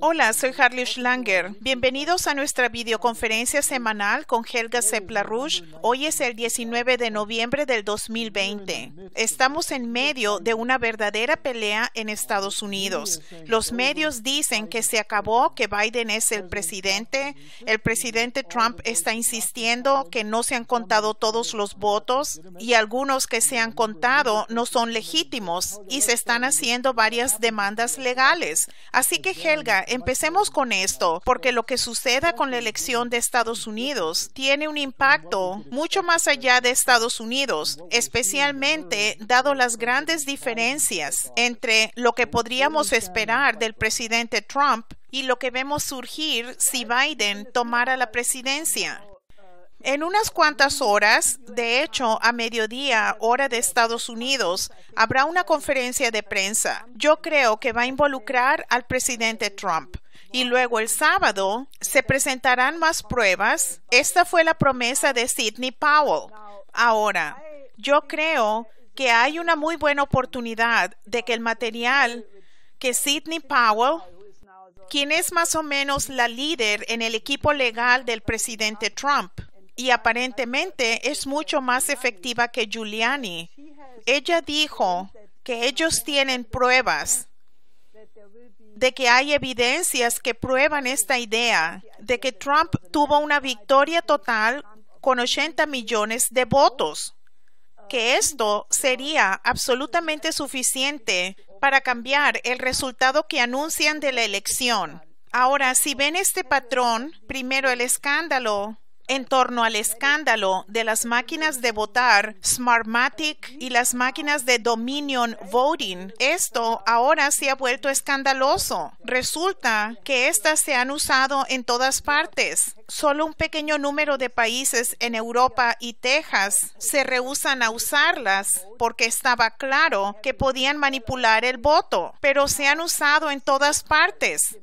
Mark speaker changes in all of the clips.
Speaker 1: Hola, soy Harley Schlanger. Bienvenidos a nuestra videoconferencia semanal con Helga rouge Hoy es el 19 de noviembre del 2020. Estamos en medio de una verdadera pelea en Estados Unidos. Los medios dicen que se acabó, que Biden es el presidente. El presidente Trump está insistiendo que no se han contado todos los votos y algunos que se han contado no son legítimos y se están haciendo varias demandas legales. Así que Helga, empecemos con esto, porque lo que suceda con la elección de Estados Unidos tiene un impacto mucho más allá de Estados Unidos, especialmente dado las grandes diferencias entre lo que podríamos esperar del presidente Trump y lo que vemos surgir si Biden tomara la presidencia. En unas cuantas horas, de hecho, a mediodía, hora de Estados Unidos, habrá una conferencia de prensa. Yo creo que va a involucrar al presidente Trump. Y luego el sábado se presentarán más pruebas. Esta fue la promesa de Sidney Powell. Ahora, yo creo que hay una muy buena oportunidad de que el material que Sidney Powell quien es más o menos la líder en el equipo legal del presidente Trump y aparentemente es mucho más efectiva que Giuliani. Ella dijo que ellos tienen pruebas de que hay evidencias que prueban esta idea de que Trump tuvo una victoria total con 80 millones de votos, que esto sería absolutamente suficiente para cambiar el resultado que anuncian de la elección. Ahora, si ven este patrón, primero el escándalo en torno al escándalo de las máquinas de votar Smartmatic y las máquinas de Dominion Voting. Esto ahora se ha vuelto escandaloso. Resulta que estas se han usado en todas partes. Solo un pequeño número de países en Europa y Texas se rehusan a usarlas porque estaba claro que podían manipular el voto, pero se han usado en todas partes.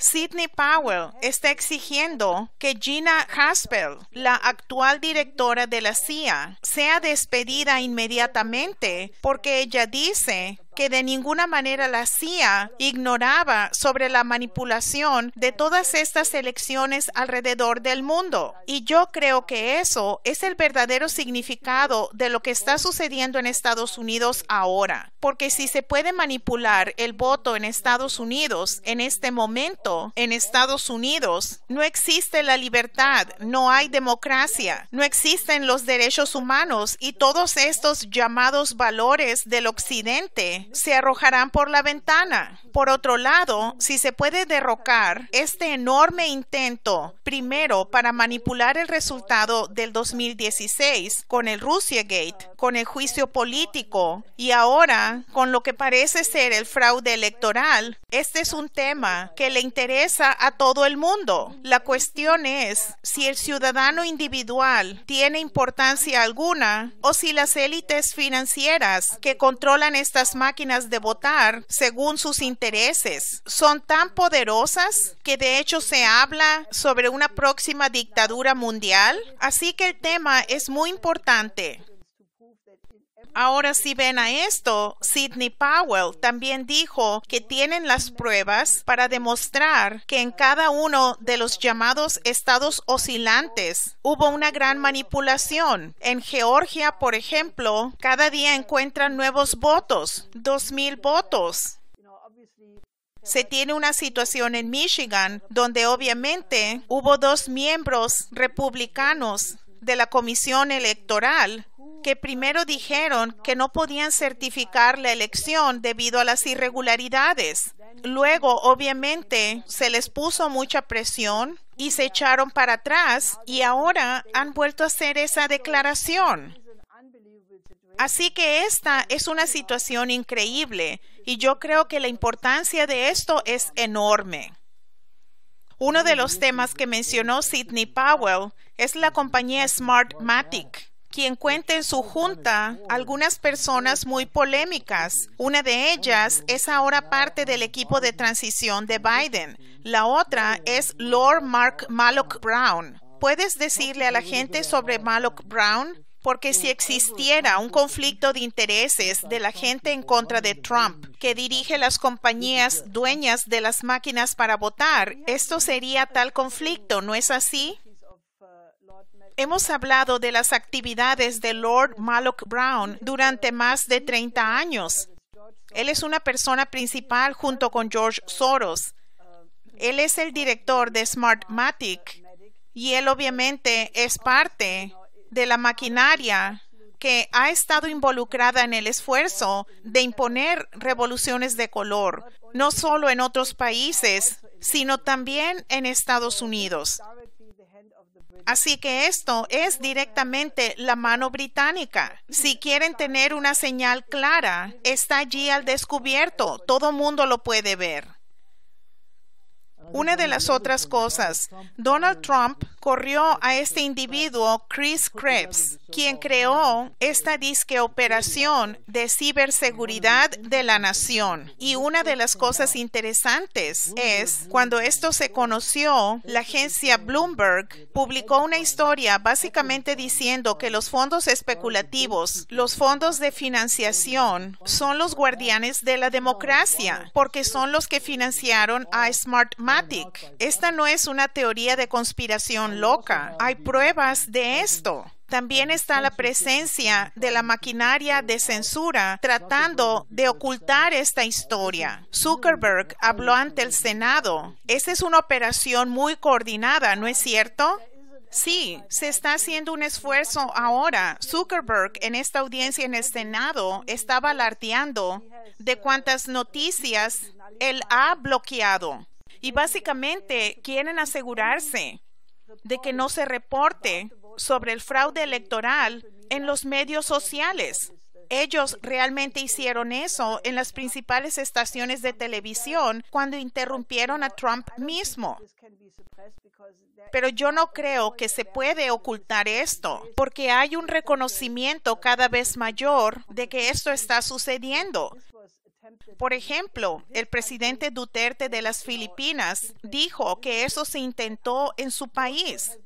Speaker 1: Sidney Powell está exigiendo que Gina Haspel, la actual directora de la CIA, sea despedida inmediatamente porque ella dice que de ninguna manera la CIA ignoraba sobre la manipulación de todas estas elecciones alrededor del mundo. Y yo creo que eso es el verdadero significado de lo que está sucediendo en Estados Unidos ahora. Porque si se puede manipular el voto en Estados Unidos en este momento, en Estados Unidos, no existe la libertad, no hay democracia, no existen los derechos humanos y todos estos llamados valores del Occidente se arrojarán por la ventana. Por otro lado, si se puede derrocar este enorme intento, primero para manipular el resultado del 2016 con el Gate, con el juicio político y ahora con lo que parece ser el fraude electoral, este es un tema que le interesa a todo el mundo. La cuestión es si el ciudadano individual tiene importancia alguna o si las élites financieras que controlan estas de votar según sus intereses. Son tan poderosas que de hecho se habla sobre una próxima dictadura mundial. Así que el tema es muy importante. Ahora si ven a esto, Sidney Powell también dijo que tienen las pruebas para demostrar que en cada uno de los llamados estados oscilantes hubo una gran manipulación. En Georgia, por ejemplo, cada día encuentran nuevos votos, 2.000 votos. Se tiene una situación en Michigan donde obviamente hubo dos miembros republicanos de la Comisión Electoral que primero dijeron que no podían certificar la elección debido a las irregularidades. Luego, obviamente, se les puso mucha presión y se echaron para atrás y ahora han vuelto a hacer esa declaración. Así que esta es una situación increíble y yo creo que la importancia de esto es enorme. Uno de los temas que mencionó Sidney Powell es la compañía Smartmatic quien cuenta en su junta algunas personas muy polémicas. Una de ellas es ahora parte del equipo de transición de Biden. La otra es Lord Mark Maloc Brown. ¿Puedes decirle a la gente sobre Maloc Brown? Porque si existiera un conflicto de intereses de la gente en contra de Trump, que dirige las compañías dueñas de las máquinas para votar, esto sería tal conflicto, ¿no es así? Hemos hablado de las actividades de Lord Maloch Brown durante más de 30 años. Él es una persona principal junto con George Soros. Él es el director de Smartmatic y él obviamente es parte de la maquinaria que ha estado involucrada en el esfuerzo de imponer revoluciones de color, no solo en otros países, sino también en Estados Unidos. Así que esto es directamente la mano británica. Si quieren tener una señal clara, está allí al descubierto. Todo mundo lo puede ver. Una de las otras cosas, Donald Trump corrió a este individuo, Chris Krebs, quien creó esta disque operación de ciberseguridad de la nación. Y una de las cosas interesantes es, cuando esto se conoció, la agencia Bloomberg publicó una historia básicamente diciendo que los fondos especulativos, los fondos de financiación, son los guardianes de la democracia, porque son los que financiaron a Smart Money esta no es una teoría de conspiración loca. Hay pruebas de esto. También está la presencia de la maquinaria de censura tratando de ocultar esta historia. Zuckerberg habló ante el Senado. Esta es una operación muy coordinada, ¿no es cierto? Sí, se está haciendo un esfuerzo ahora. Zuckerberg en esta audiencia en el Senado estaba alardeando de cuántas noticias él ha bloqueado. Y básicamente quieren asegurarse de que no se reporte sobre el fraude electoral en los medios sociales. Ellos realmente hicieron eso en las principales estaciones de televisión cuando interrumpieron a Trump mismo. Pero yo no creo que se puede ocultar esto, porque hay un reconocimiento cada vez mayor de que esto está sucediendo. Por ejemplo, el presidente Duterte de las Filipinas dijo que eso se intentó en su país.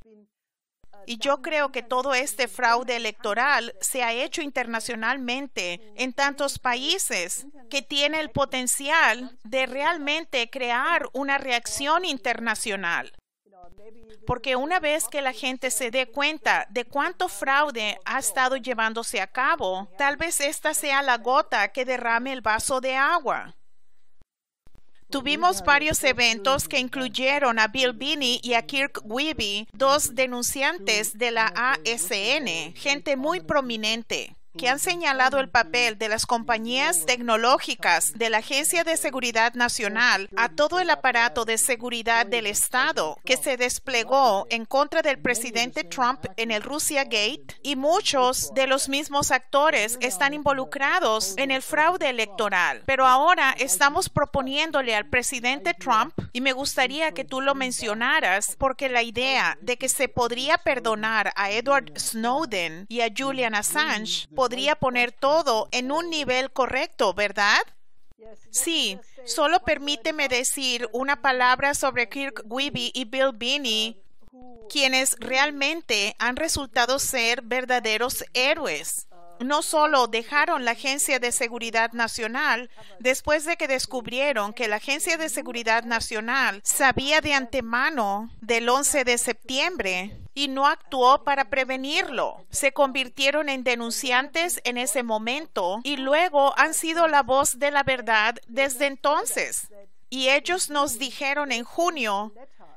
Speaker 1: Y yo creo que todo este fraude electoral se ha hecho internacionalmente en tantos países que tiene el potencial de realmente crear una reacción internacional. Porque una vez que la gente se dé cuenta de cuánto fraude ha estado llevándose a cabo, tal vez esta sea la gota que derrame el vaso de agua. Tuvimos varios eventos que incluyeron a Bill Binney y a Kirk Weeby, dos denunciantes de la ASN, gente muy prominente que han señalado el papel de las compañías tecnológicas, de la Agencia de Seguridad Nacional, a todo el aparato de seguridad del Estado que se desplegó en contra del presidente Trump en el Russia Gate y muchos de los mismos actores están involucrados en el fraude electoral. Pero ahora estamos proponiéndole al presidente Trump, y me gustaría que tú lo mencionaras, porque la idea de que se podría perdonar a Edward Snowden y a Julian Assange podría poner todo en un nivel correcto, ¿verdad? Sí, solo permíteme decir una palabra sobre Kirk Weeby y Bill Binney, quienes realmente han resultado ser verdaderos héroes no solo dejaron la Agencia de Seguridad Nacional después de que descubrieron que la Agencia de Seguridad Nacional sabía de antemano del 11 de septiembre y no actuó para prevenirlo. Se convirtieron en denunciantes en ese momento y luego han sido la voz de la verdad desde entonces. Y ellos nos dijeron en junio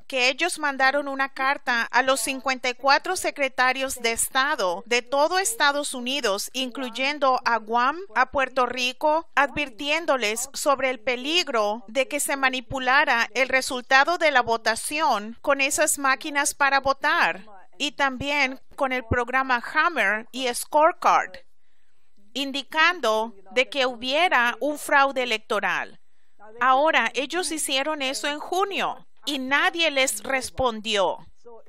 Speaker 1: que ellos mandaron una carta a los 54 secretarios de Estado de todo Estados Unidos, incluyendo a Guam, a Puerto Rico, advirtiéndoles sobre el peligro de que se manipulara el resultado de la votación con esas máquinas para votar y también con el programa Hammer y Scorecard, indicando de que hubiera un fraude electoral. Ahora, ellos hicieron eso en junio y nadie les respondió.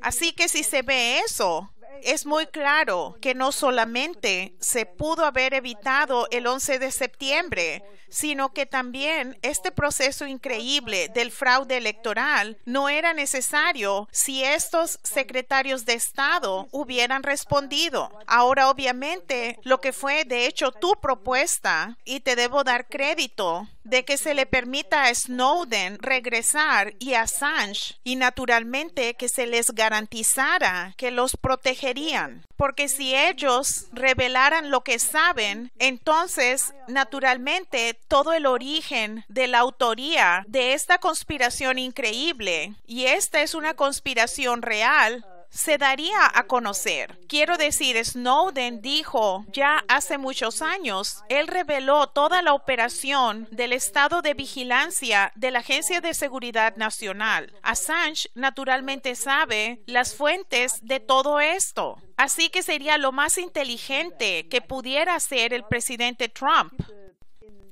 Speaker 1: Así que si se ve eso, es muy claro que no solamente se pudo haber evitado el 11 de septiembre, sino que también este proceso increíble del fraude electoral no era necesario si estos secretarios de Estado hubieran respondido. Ahora, obviamente, lo que fue de hecho tu propuesta, y te debo dar crédito de que se le permita a Snowden regresar y a Assange y naturalmente que se les garantizara que los protegerían. Porque si ellos revelaran lo que saben, entonces naturalmente todo el origen de la autoría de esta conspiración increíble, y esta es una conspiración real, se daría a conocer. Quiero decir, Snowden dijo ya hace muchos años, él reveló toda la operación del estado de vigilancia de la Agencia de Seguridad Nacional. Assange naturalmente sabe las fuentes de todo esto. Así que sería lo más inteligente que pudiera hacer el presidente Trump.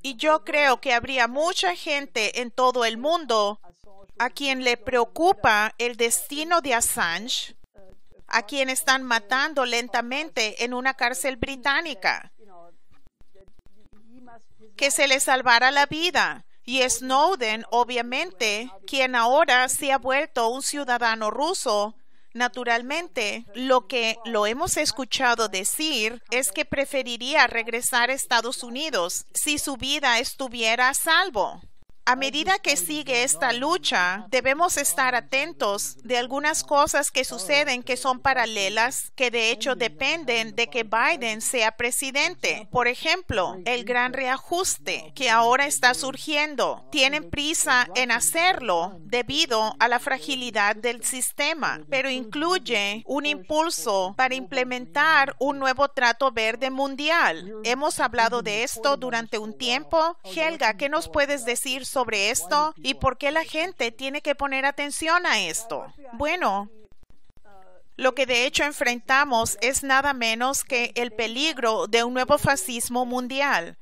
Speaker 1: Y yo creo que habría mucha gente en todo el mundo a quien le preocupa el destino de Assange a quien están matando lentamente en una cárcel británica, que se le salvara la vida. Y Snowden, obviamente, quien ahora se ha vuelto un ciudadano ruso, naturalmente, lo que lo hemos escuchado decir es que preferiría regresar a Estados Unidos si su vida estuviera a salvo a medida que sigue esta lucha, debemos estar atentos de algunas cosas que suceden que son paralelas, que de hecho dependen de que Biden sea presidente. Por ejemplo, el gran reajuste que ahora está surgiendo. Tienen prisa en hacerlo debido a la fragilidad del sistema, pero incluye un impulso para implementar un nuevo trato verde mundial. Hemos hablado de esto durante un tiempo. Helga, ¿qué nos puedes decir sobre sobre esto y por qué la gente tiene que poner atención a esto? Bueno, lo que de hecho enfrentamos es nada menos que el peligro de un nuevo fascismo mundial.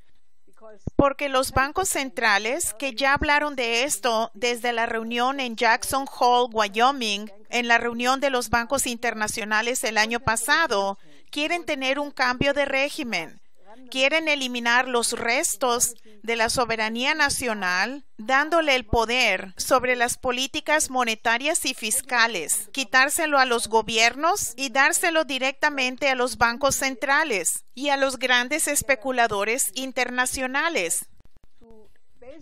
Speaker 1: Porque los bancos centrales, que ya hablaron de esto desde la reunión en Jackson Hall, Wyoming, en la reunión de los bancos internacionales el año pasado, quieren tener un cambio de régimen quieren eliminar los restos de la soberanía nacional, dándole el poder sobre las políticas monetarias y fiscales, quitárselo a los gobiernos y dárselo directamente a los bancos centrales y a los grandes especuladores internacionales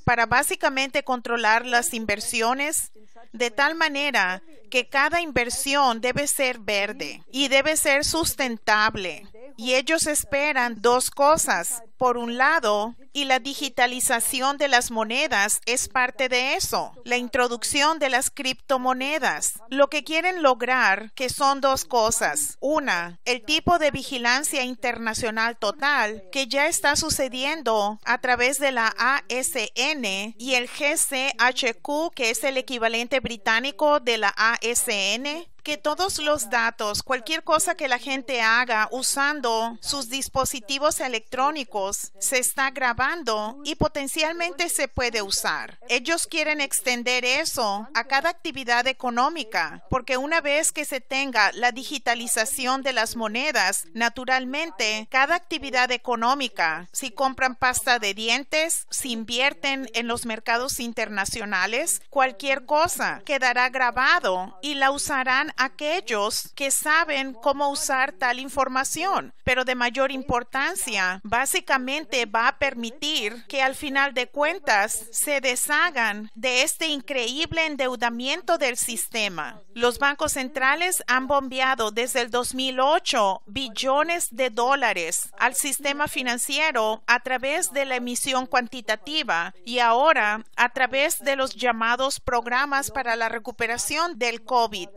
Speaker 1: para básicamente controlar las inversiones de tal manera que cada inversión debe ser verde y debe ser sustentable. Y ellos esperan dos cosas. Por un lado, y la digitalización de las monedas es parte de eso, la introducción de las criptomonedas. Lo que quieren lograr, que son dos cosas. Una, el tipo de vigilancia internacional total que ya está sucediendo a través de la ASN y el GCHQ, que es el equivalente británico de la ASN, que todos los datos, cualquier cosa que la gente haga usando sus dispositivos electrónicos, se está grabando y potencialmente se puede usar. Ellos quieren extender eso a cada actividad económica, porque una vez que se tenga la digitalización de las monedas, naturalmente, cada actividad económica, si compran pasta de dientes, si invierten en los mercados internacionales, cualquier cosa quedará grabado y la usarán aquellos que saben cómo usar tal información, pero de mayor importancia, básicamente va a permitir que al final de cuentas se deshagan de este increíble endeudamiento del sistema. Los bancos centrales han bombeado desde el 2008 billones de dólares al sistema financiero a través de la emisión cuantitativa y ahora a través de los llamados programas para la recuperación del COVID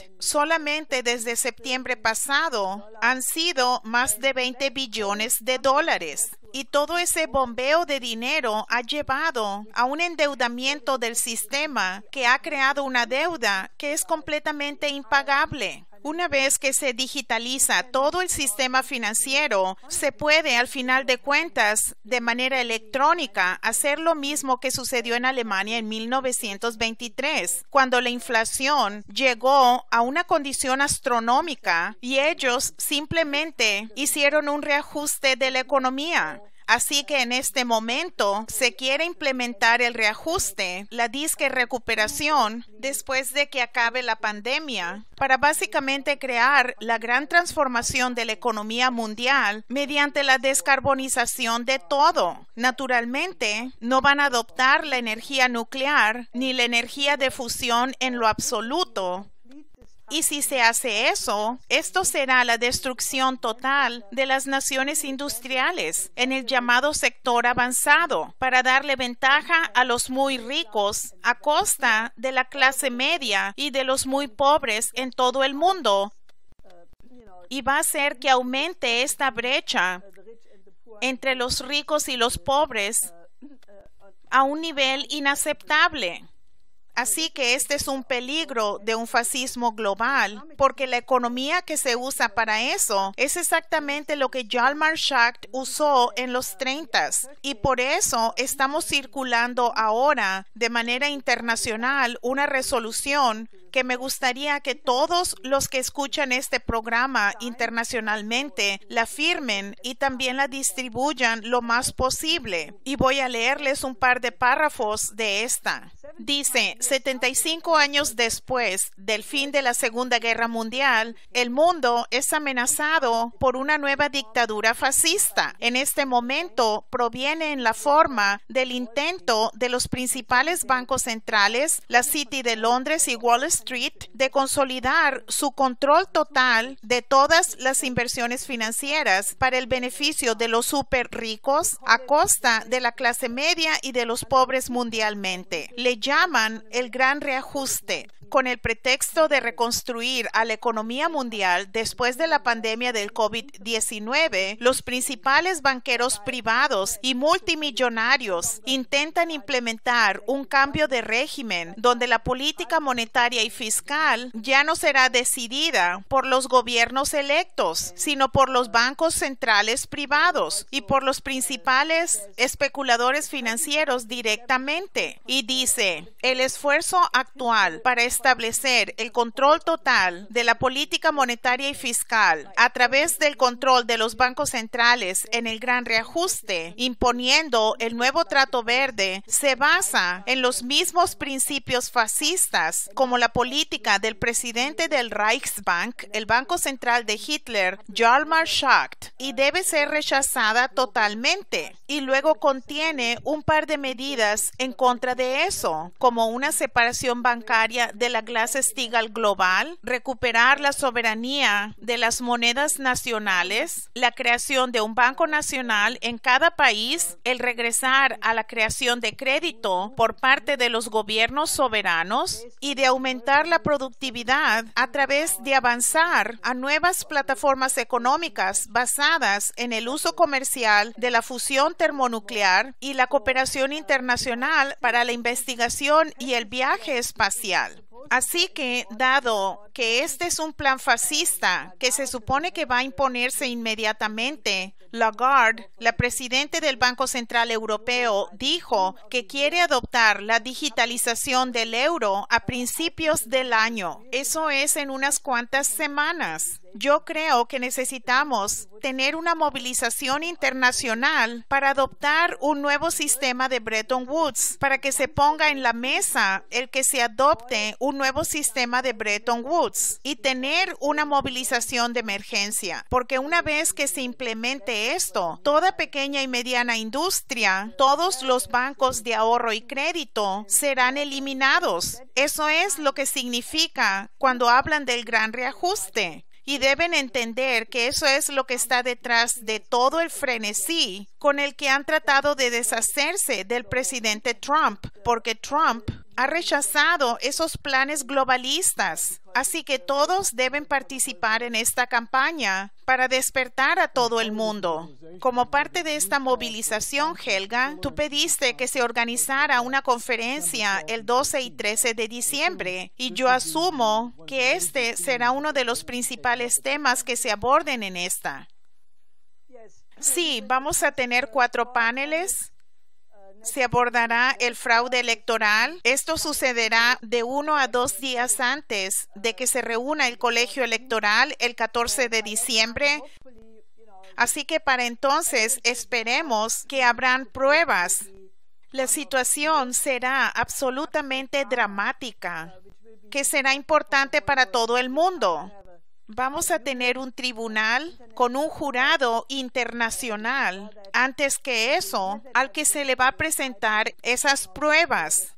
Speaker 1: solamente desde septiembre pasado han sido más de 20 billones de dólares. Y todo ese bombeo de dinero ha llevado a un endeudamiento del sistema que ha creado una deuda que es completamente impagable. Una vez que se digitaliza todo el sistema financiero, se puede, al final de cuentas, de manera electrónica, hacer lo mismo que sucedió en Alemania en 1923, cuando la inflación llegó a una condición astronómica y ellos simplemente hicieron un reajuste de la economía. Así que en este momento se quiere implementar el reajuste, la disque recuperación, después de que acabe la pandemia, para básicamente crear la gran transformación de la economía mundial mediante la descarbonización de todo. Naturalmente, no van a adoptar la energía nuclear ni la energía de fusión en lo absoluto, y si se hace eso, esto será la destrucción total de las naciones industriales en el llamado sector avanzado para darle ventaja a los muy ricos a costa de la clase media y de los muy pobres en todo el mundo. Y va a hacer que aumente esta brecha entre los ricos y los pobres a un nivel inaceptable. Así que este es un peligro de un fascismo global, porque la economía que se usa para eso es exactamente lo que Jalmar Schacht usó en los 30 y por eso estamos circulando ahora de manera internacional una resolución que me gustaría que todos los que escuchan este programa internacionalmente la firmen y también la distribuyan lo más posible. Y voy a leerles un par de párrafos de esta. Dice, 75 años después del fin de la Segunda Guerra Mundial, el mundo es amenazado por una nueva dictadura fascista. En este momento proviene en la forma del intento de los principales bancos centrales, la City de Londres y Wall Street, de consolidar su control total de todas las inversiones financieras para el beneficio de los super ricos a costa de la clase media y de los pobres mundialmente. Le llaman el gran reajuste con el pretexto de reconstruir a la economía mundial después de la pandemia del COVID-19, los principales banqueros privados y multimillonarios intentan implementar un cambio de régimen donde la política monetaria y fiscal ya no será decidida por los gobiernos electos, sino por los bancos centrales privados y por los principales especuladores financieros directamente. Y dice, el esfuerzo actual para establecer el control total de la política monetaria y fiscal a través del control de los bancos centrales en el gran reajuste, imponiendo el nuevo trato verde, se basa en los mismos principios fascistas como la política del presidente del Reichsbank, el Banco Central de Hitler, Jalmar Schacht, y debe ser rechazada totalmente. Y luego contiene un par de medidas en contra de eso, como una separación bancaria de de la clase steagall global, recuperar la soberanía de las monedas nacionales, la creación de un banco nacional en cada país, el regresar a la creación de crédito por parte de los gobiernos soberanos y de aumentar la productividad a través de avanzar a nuevas plataformas económicas basadas en el uso comercial de la fusión termonuclear y la cooperación internacional para la investigación y el viaje espacial. Así que, dado que este es un plan fascista que se supone que va a imponerse inmediatamente, Lagarde, la presidente del Banco Central Europeo, dijo que quiere adoptar la digitalización del euro a principios del año. Eso es en unas cuantas semanas. Yo creo que necesitamos tener una movilización internacional para adoptar un nuevo sistema de Bretton Woods, para que se ponga en la mesa el que se adopte un nuevo sistema de Bretton Woods y tener una movilización de emergencia, porque una vez que se implemente esto, toda pequeña y mediana industria, todos los bancos de ahorro y crédito serán eliminados. Eso es lo que significa cuando hablan del gran reajuste y deben entender que eso es lo que está detrás de todo el frenesí con el que han tratado de deshacerse del presidente Trump, porque Trump ha rechazado esos planes globalistas. Así que todos deben participar en esta campaña para despertar a todo el mundo. Como parte de esta movilización, Helga, tú pediste que se organizara una conferencia el 12 y 13 de diciembre y yo asumo que este será uno de los principales temas que se aborden en esta. Sí, vamos a tener cuatro paneles se abordará el fraude electoral. Esto sucederá de uno a dos días antes de que se reúna el colegio electoral el 14 de diciembre. Así que para entonces esperemos que habrán pruebas. La situación será absolutamente dramática, que será importante para todo el mundo. Vamos a tener un tribunal con un jurado internacional antes que eso al que se le va a presentar esas pruebas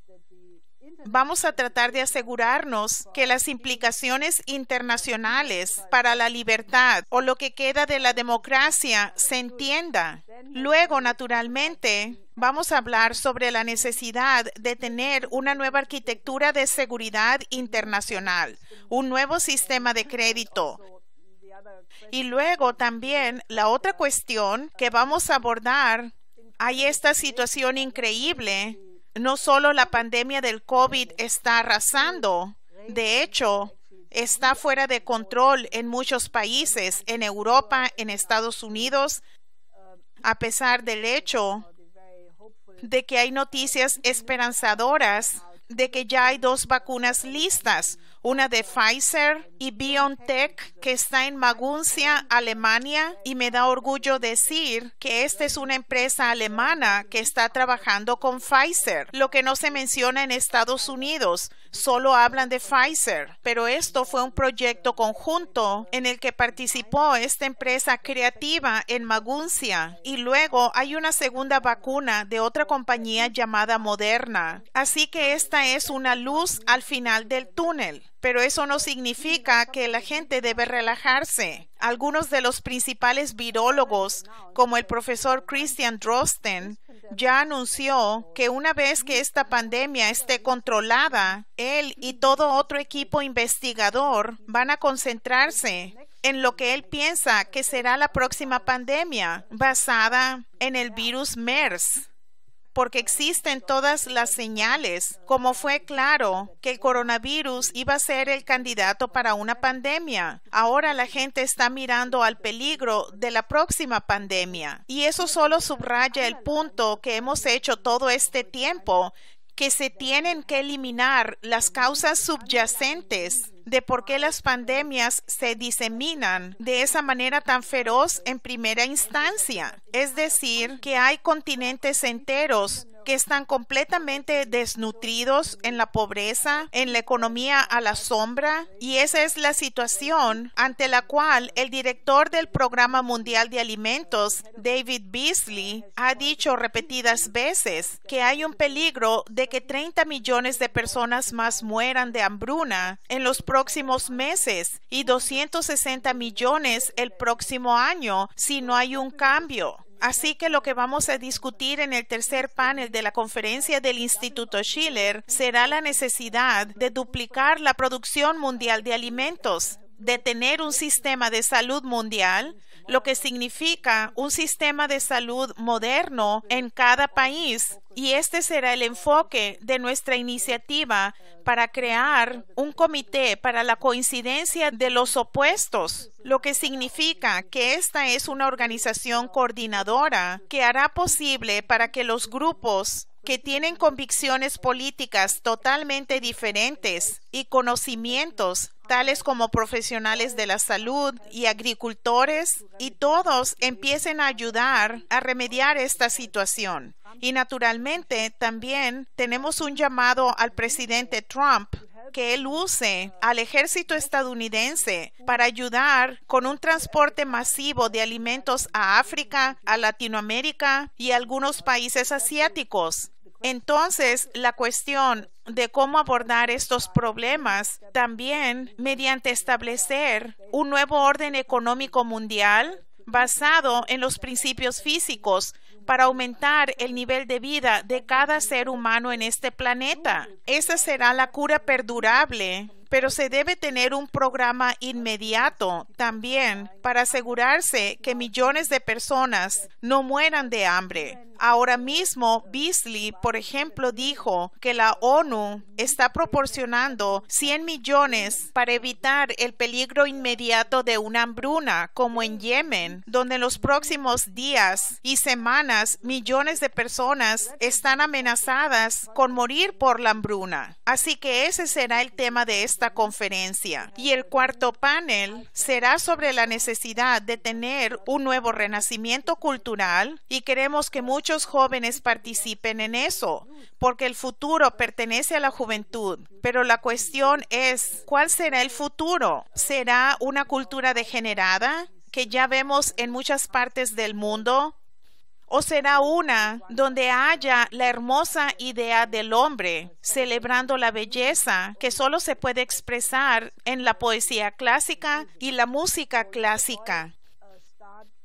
Speaker 1: vamos a tratar de asegurarnos que las implicaciones internacionales para la libertad o lo que queda de la democracia se entienda. Luego, naturalmente, Vamos a hablar sobre la necesidad de tener una nueva arquitectura de seguridad internacional, un nuevo sistema de crédito. Y luego también la otra cuestión que vamos a abordar, hay esta situación increíble no solo la pandemia del COVID está arrasando, de hecho, está fuera de control en muchos países, en Europa, en Estados Unidos, a pesar del hecho de que hay noticias esperanzadoras de que ya hay dos vacunas listas, una de Pfizer y BioNTech que está en Maguncia, Alemania, y me da orgullo decir que esta es una empresa alemana que está trabajando con Pfizer, lo que no se menciona en Estados Unidos solo hablan de Pfizer, pero esto fue un proyecto conjunto en el que participó esta empresa creativa en Maguncia y luego hay una segunda vacuna de otra compañía llamada Moderna. Así que esta es una luz al final del túnel pero eso no significa que la gente debe relajarse. Algunos de los principales virólogos, como el profesor Christian Drosten, ya anunció que una vez que esta pandemia esté controlada, él y todo otro equipo investigador van a concentrarse en lo que él piensa que será la próxima pandemia basada en el virus MERS porque existen todas las señales, como fue claro que el coronavirus iba a ser el candidato para una pandemia. Ahora la gente está mirando al peligro de la próxima pandemia. Y eso solo subraya el punto que hemos hecho todo este tiempo, que se tienen que eliminar las causas subyacentes de por qué las pandemias se diseminan de esa manera tan feroz en primera instancia. Es decir, que hay continentes enteros que están completamente desnutridos en la pobreza, en la economía a la sombra, y esa es la situación ante la cual el director del Programa Mundial de Alimentos, David Beasley, ha dicho repetidas veces que hay un peligro de que 30 millones de personas más mueran de hambruna en los próximos meses y 260 millones el próximo año si no hay un cambio. Así que lo que vamos a discutir en el tercer panel de la conferencia del Instituto Schiller será la necesidad de duplicar la producción mundial de alimentos, de tener un sistema de salud mundial lo que significa un sistema de salud moderno en cada país. Y este será el enfoque de nuestra iniciativa para crear un comité para la coincidencia de los opuestos, lo que significa que esta es una organización coordinadora que hará posible para que los grupos que tienen convicciones políticas totalmente diferentes y conocimientos tales como profesionales de la salud y agricultores, y todos empiecen a ayudar a remediar esta situación. Y naturalmente también tenemos un llamado al presidente Trump que él use al ejército estadounidense para ayudar con un transporte masivo de alimentos a África, a Latinoamérica y algunos países asiáticos. Entonces, la cuestión de cómo abordar estos problemas, también mediante establecer un nuevo orden económico mundial basado en los principios físicos para aumentar el nivel de vida de cada ser humano en este planeta. Esa será la cura perdurable pero se debe tener un programa inmediato también para asegurarse que millones de personas no mueran de hambre. Ahora mismo, Beasley, por ejemplo, dijo que la ONU está proporcionando 100 millones para evitar el peligro inmediato de una hambruna, como en Yemen, donde en los próximos días y semanas millones de personas están amenazadas con morir por la hambruna. Así que ese será el tema de este conferencia. Y el cuarto panel será sobre la necesidad de tener un nuevo renacimiento cultural y queremos que muchos jóvenes participen en eso, porque el futuro pertenece a la juventud. Pero la cuestión es, ¿cuál será el futuro? ¿Será una cultura degenerada? que ya vemos en muchas partes del mundo ¿O será una donde haya la hermosa idea del hombre, celebrando la belleza que solo se puede expresar en la poesía clásica y la música clásica?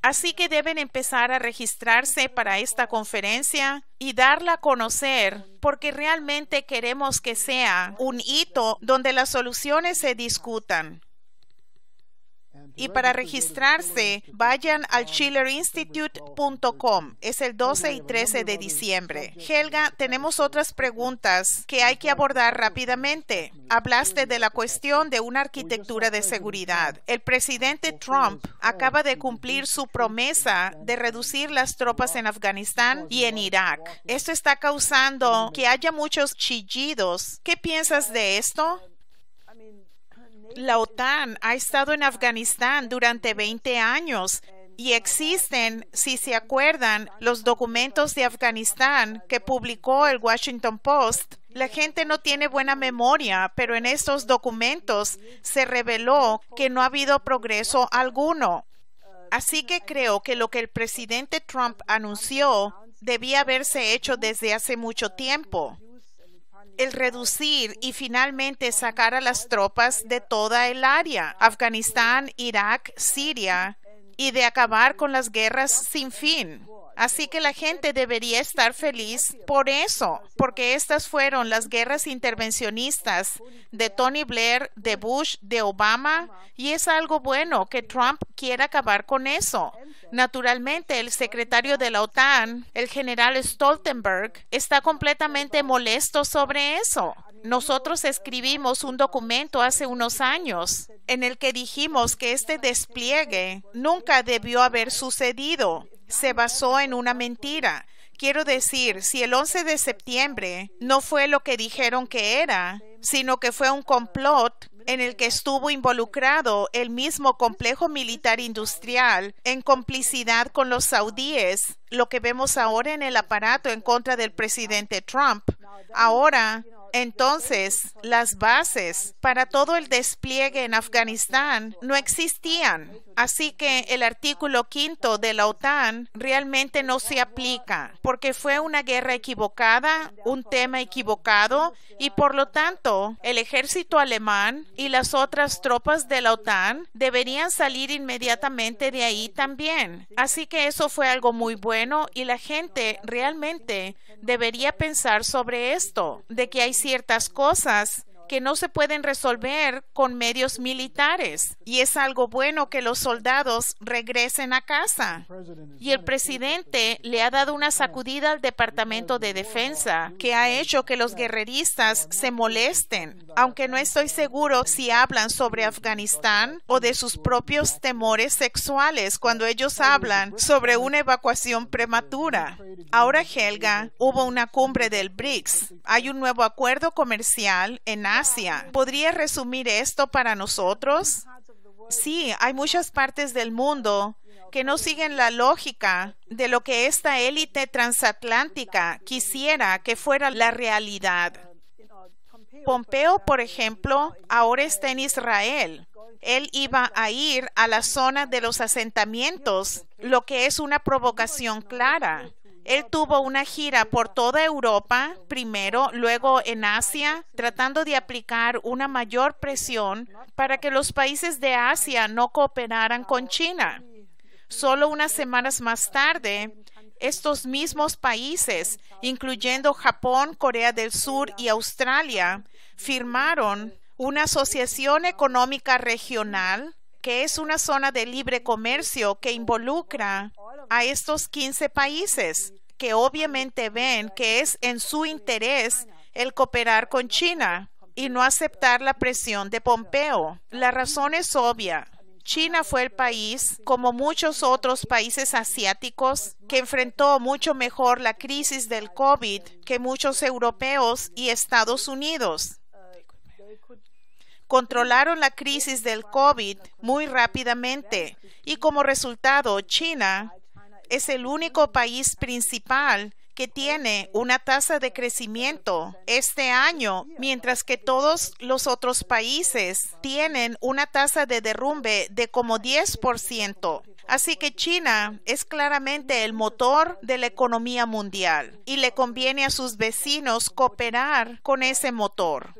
Speaker 1: Así que deben empezar a registrarse para esta conferencia y darla a conocer, porque realmente queremos que sea un hito donde las soluciones se discutan. Y para registrarse, vayan al chillerinstitute.com. Es el 12 y 13 de diciembre. Helga, tenemos otras preguntas que hay que abordar rápidamente. Hablaste de la cuestión de una arquitectura de seguridad. El presidente Trump acaba de cumplir su promesa de reducir las tropas en Afganistán y en Irak. Esto está causando que haya muchos chillidos. ¿Qué piensas de esto? La OTAN ha estado en Afganistán durante 20 años y existen, si se acuerdan, los documentos de Afganistán que publicó el Washington Post. La gente no tiene buena memoria, pero en estos documentos se reveló que no ha habido progreso alguno. Así que creo que lo que el presidente Trump anunció debía haberse hecho desde hace mucho tiempo el reducir y finalmente sacar a las tropas de toda el área, Afganistán, Irak, Siria y de acabar con las guerras sin fin. Así que la gente debería estar feliz por eso, porque estas fueron las guerras intervencionistas de Tony Blair, de Bush, de Obama, y es algo bueno que Trump quiera acabar con eso. Naturalmente, el secretario de la OTAN, el general Stoltenberg, está completamente molesto sobre eso. Nosotros escribimos un documento hace unos años en el que dijimos que este despliegue nunca debió haber sucedido. Se basó en una mentira. Quiero decir, si el 11 de septiembre no fue lo que dijeron que era, sino que fue un complot en el que estuvo involucrado el mismo complejo militar industrial en complicidad con los saudíes, lo que vemos ahora en el aparato en contra del presidente Trump, Ahora, entonces, las bases para todo el despliegue en Afganistán no existían, así que el artículo quinto de la OTAN realmente no se aplica, porque fue una guerra equivocada, un tema equivocado, y por lo tanto, el ejército alemán y las otras tropas de la OTAN deberían salir inmediatamente de ahí también. Así que eso fue algo muy bueno y la gente realmente debería pensar sobre esto, de que hay ciertas cosas que no se pueden resolver con medios militares. Y es algo bueno que los soldados regresen a casa. Y el presidente le ha dado una sacudida al Departamento de Defensa que ha hecho que los guerreristas se molesten, aunque no estoy seguro si hablan sobre Afganistán o de sus propios temores sexuales cuando ellos hablan sobre una evacuación prematura. Ahora, Helga, hubo una cumbre del BRICS. Hay un nuevo acuerdo comercial en ¿Podría resumir esto para nosotros? Sí, hay muchas partes del mundo que no siguen la lógica de lo que esta élite transatlántica quisiera que fuera la realidad. Pompeo, por ejemplo, ahora está en Israel. Él iba a ir a la zona de los asentamientos, lo que es una provocación clara. Él tuvo una gira por toda Europa primero, luego en Asia, tratando de aplicar una mayor presión para que los países de Asia no cooperaran con China. Solo unas semanas más tarde, estos mismos países, incluyendo Japón, Corea del Sur y Australia, firmaron una asociación económica regional que es una zona de libre comercio que involucra a estos 15 países que obviamente ven que es en su interés el cooperar con China y no aceptar la presión de Pompeo. La razón es obvia. China fue el país, como muchos otros países asiáticos, que enfrentó mucho mejor la crisis del COVID que muchos europeos y Estados Unidos controlaron la crisis del COVID muy rápidamente y como resultado China es el único país principal que tiene una tasa de crecimiento este año, mientras que todos los otros países tienen una tasa de derrumbe de como 10%. Así que China es claramente el motor de la economía mundial y le conviene a sus vecinos cooperar con ese motor.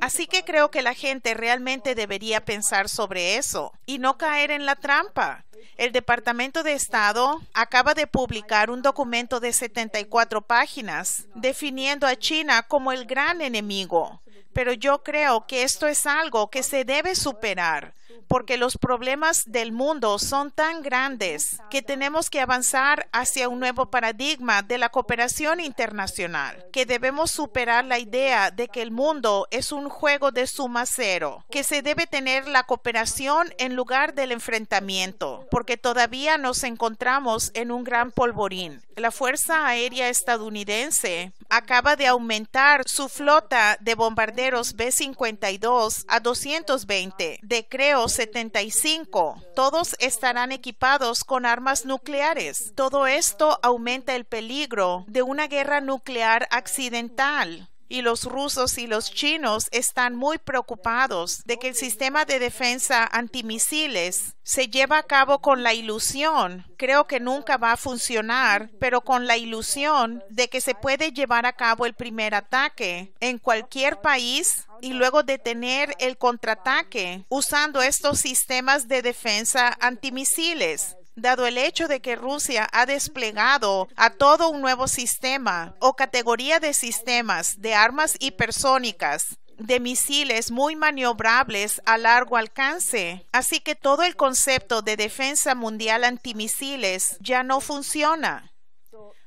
Speaker 1: Así que creo que la gente realmente debería pensar sobre eso y no caer en la trampa. El Departamento de Estado acaba de publicar un documento de 74 páginas definiendo a China como el gran enemigo, pero yo creo que esto es algo que se debe superar porque los problemas del mundo son tan grandes que tenemos que avanzar hacia un nuevo paradigma de la cooperación internacional, que debemos superar la idea de que el mundo es un juego de suma cero, que se debe tener la cooperación en lugar del enfrentamiento, porque todavía nos encontramos en un gran polvorín. La Fuerza Aérea Estadounidense acaba de aumentar su flota de bombarderos B-52 a 220 de creo 75. Todos estarán equipados con armas nucleares. Todo esto aumenta el peligro de una guerra nuclear accidental y los rusos y los chinos están muy preocupados de que el sistema de defensa antimisiles se lleva a cabo con la ilusión, creo que nunca va a funcionar, pero con la ilusión de que se puede llevar a cabo el primer ataque en cualquier país y luego detener el contraataque usando estos sistemas de defensa antimisiles dado el hecho de que Rusia ha desplegado a todo un nuevo sistema o categoría de sistemas de armas hipersónicas de misiles muy maniobrables a largo alcance. Así que todo el concepto de defensa mundial antimisiles ya no funciona.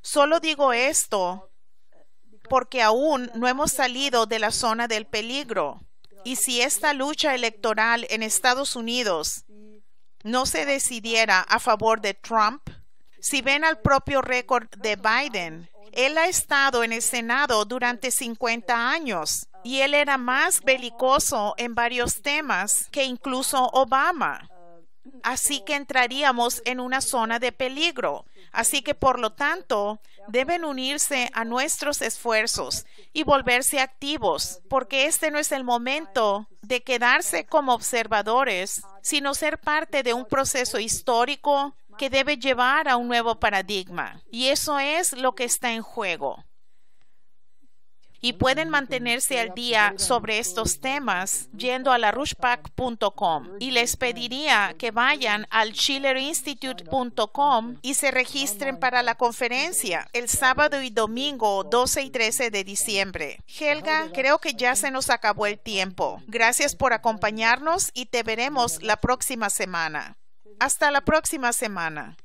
Speaker 1: Solo digo esto porque aún no hemos salido de la zona del peligro. Y si esta lucha electoral en Estados Unidos no se decidiera a favor de Trump, si ven al propio récord de Biden, él ha estado en el Senado durante 50 años y él era más belicoso en varios temas que incluso Obama. Así que entraríamos en una zona de peligro. Así que, por lo tanto, deben unirse a nuestros esfuerzos y volverse activos, porque este no es el momento de quedarse como observadores, sino ser parte de un proceso histórico que debe llevar a un nuevo paradigma. Y eso es lo que está en juego y pueden mantenerse al día sobre estos temas yendo a la rushpack.com y les pediría que vayan al chillerinstitute.com y se registren para la conferencia el sábado y domingo 12 y 13 de diciembre. Helga, creo que ya se nos acabó el tiempo. Gracias por acompañarnos y te veremos la próxima semana. Hasta la próxima semana.